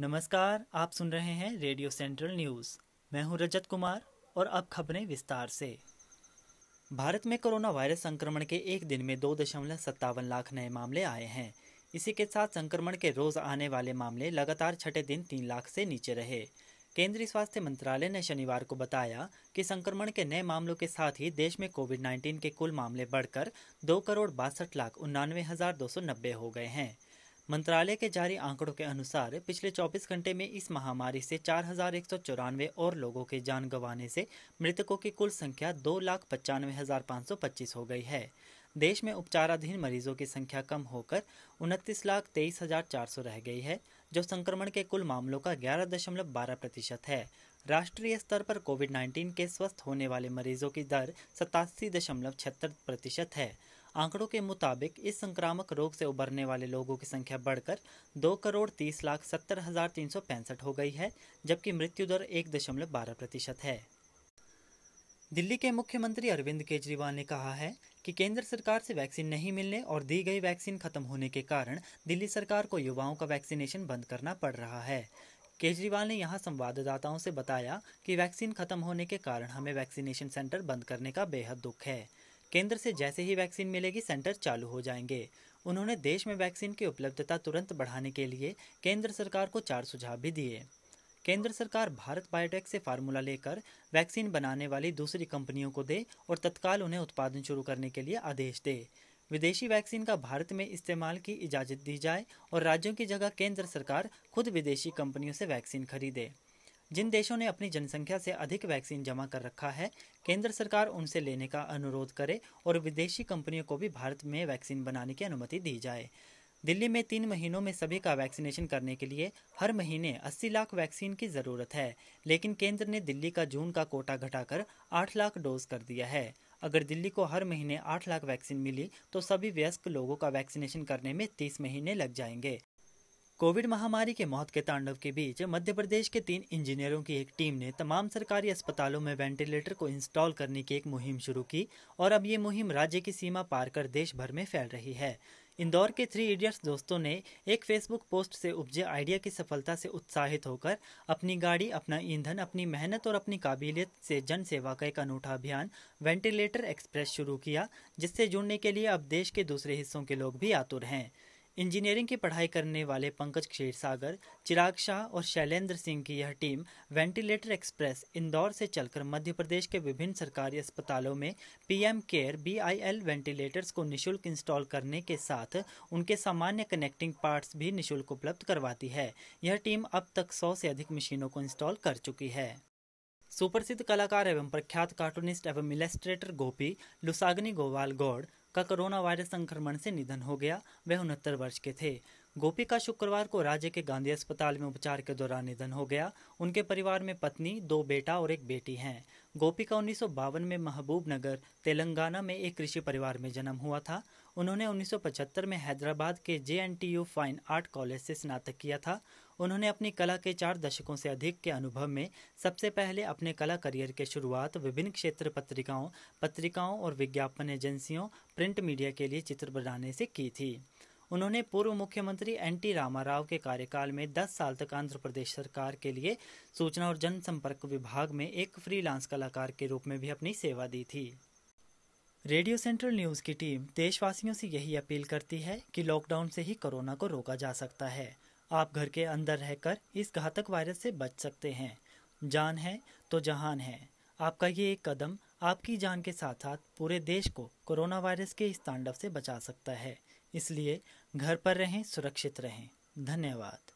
नमस्कार आप सुन रहे हैं रेडियो सेंट्रल न्यूज़ मैं हूं रजत कुमार और अब खबरें विस्तार से भारत में कोरोना वायरस संक्रमण के एक दिन में दो दशमलव सत्तावन लाख नए मामले आए हैं इसी के साथ संक्रमण के रोज आने वाले मामले लगातार छठे दिन तीन लाख से नीचे रहे केंद्रीय स्वास्थ्य मंत्रालय ने शनिवार को बताया कि संक्रमण के नए मामलों के साथ ही देश में कोविड 19 के कुल मामले बढ़कर दो करोड़ बासठ लाख उन्नानवे हजार दो सौ नब्बे हो गए हैं मंत्रालय के जारी आंकड़ों के अनुसार पिछले 24 घंटे में इस महामारी से चार और लोगों के जान गंवाने से मृतकों की कुल संख्या दो लाख पचानवे हजार पाँच सौ पच्चीस हो गई है देश में उपचाराधीन मरीजों की संख्या कम होकर उनतीस लाख तेईस हजार चार सौ रह गई है जो संक्रमण के कुल मामलों का ग्यारह दशमलव बारह प्रतिशत है राष्ट्रीय स्तर पर कोविड 19 के स्वस्थ होने वाले मरीजों की दर सतासी दशमलव छिहत्तर प्रतिशत है आंकड़ों के मुताबिक इस संक्रामक रोग से उभरने वाले लोगों की संख्या बढ़कर दो करोड़ तीस लाख सत्तर हजार तीन सौ पैंसठ हो गई है जबकि मृत्यु दर एक दशमलव बारह प्रतिशत है दिल्ली के मुख्यमंत्री अरविंद केजरीवाल ने कहा है कि केंद्र सरकार से वैक्सीन नहीं मिलने और दी गई वैक्सीन खत्म होने के कारण दिल्ली सरकार को युवाओं का वैक्सीनेशन बंद करना पड़ रहा है केजरीवाल ने यहां संवाददाताओं से बताया कि वैक्सीन खत्म होने के कारण हमें वैक्सीनेशन सेंटर बंद करने का बेहद दुख है केंद्र से जैसे ही वैक्सीन मिलेगी सेंटर चालू हो जाएंगे उन्होंने देश में वैक्सीन की उपलब्धता तुरंत बढ़ाने के लिए केंद्र सरकार को चार सुझाव भी दिए केंद्र सरकार भारत बायोटेक से फार्मूला लेकर वैक्सीन बनाने वाली दूसरी कंपनियों को दे और तत्काल उन्हें उत्पादन शुरू करने के लिए आदेश दे विदेशी वैक्सीन का भारत में इस्तेमाल की इजाज़त दी जाए और राज्यों की जगह केंद्र सरकार खुद विदेशी कंपनियों से वैक्सीन खरीदे जिन देशों ने अपनी जनसंख्या से अधिक वैक्सीन जमा कर रखा है केंद्र सरकार उनसे लेने का अनुरोध करे और विदेशी कंपनियों को भी भारत में वैक्सीन बनाने की अनुमति दी जाए दिल्ली में तीन महीनों में सभी का वैक्सीनेशन करने के लिए हर महीने 80 लाख वैक्सीन की ज़रूरत है लेकिन केंद्र ने दिल्ली का जून का कोटा घटाकर 8 लाख डोज कर दिया है अगर दिल्ली को हर महीने 8 लाख वैक्सीन मिली तो सभी व्यस्क लोगों का वैक्सीनेशन करने में 30 महीने लग जाएंगे कोविड महामारी के मौत के तांडव के बीच मध्य प्रदेश के तीन इंजीनियरों की एक टीम ने तमाम सरकारी अस्पतालों में वेंटिलेटर को इंस्टॉल करने की एक मुहिम शुरू की और अब ये मुहिम राज्य की सीमा पार कर देश भर में फैल रही है इंदौर के थ्री इडियट्स दोस्तों ने एक फेसबुक पोस्ट से उपजे आइडिया की सफलता से उत्साहित होकर अपनी गाड़ी अपना ईंधन अपनी मेहनत और अपनी काबिलियत से जन सेवा का एक अनूठा अभियान वेंटिलेटर एक्सप्रेस शुरू किया जिससे जुड़ने के लिए अब देश के दूसरे हिस्सों के लोग भी आतुर हैं इंजीनियरिंग की पढ़ाई करने वाले पंकज क्षीरसागर चिराग शाह और शैलेंद्र सिंह की यह टीम वेंटिलेटर एक्सप्रेस इंदौर से चलकर मध्य प्रदेश के विभिन्न सरकारी अस्पतालों में पीएम केयर बीआईएल वेंटिलेटर्स को निशुल्क इंस्टॉल करने के साथ उनके सामान्य कनेक्टिंग पार्ट्स भी निशुल्क उपलब्ध करवाती है यह टीम अब तक सौ से अधिक मशीनों को इंस्टॉल कर चुकी है सुप्रसिद्ध कलाकार एवं प्रख्यात कार्टूनिस्ट एवं इलेस्ट्रेटर गोपी लुसाग्नि गोवाल गौड़ का कोरोना वायरस संक्रमण से निधन हो गया वह उनहत्तर वर्ष के थे गोपी का शुक्रवार को राज्य के गांधी अस्पताल में उपचार के दौरान निधन हो गया उनके परिवार में पत्नी दो बेटा और एक बेटी हैं गोपी का उन्नीस में महबूब नगर तेलंगाना में एक कृषि परिवार में जन्म हुआ था उन्होंने 1975 में हैदराबाद के J N T U fine art college से स्नातक किया था उन्होंने अपनी कला के चार दशकों से अधिक के अनुभव में सबसे पहले अपने कला करियर की शुरुआत विभिन्न क्षेत्र पत्रिकाओं पत्रिकाओं और विज्ञापन एजेंसियों प्रिंट मीडिया के लिए चित्र बनाने से की थी उन्होंने पूर्व मुख्यमंत्री एन टी रामाराव के कार्यकाल में 10 साल तक आंध्र प्रदेश सरकार के लिए सूचना और जनसंपर्क विभाग में एक फ्रीलांस कलाकार के रूप में भी अपनी सेवा दी थी रेडियो सेंट्रल न्यूज़ की टीम देशवासियों से यही अपील करती है कि लॉकडाउन से ही कोरोना को रोका जा सकता है आप घर के अंदर रहकर इस घातक वायरस से बच सकते हैं जान है तो जहान है आपका ये एक कदम आपकी जान के साथ साथ पूरे देश को कोरोना वायरस के इस तांडव से बचा सकता है इसलिए घर पर रहें सुरक्षित रहें धन्यवाद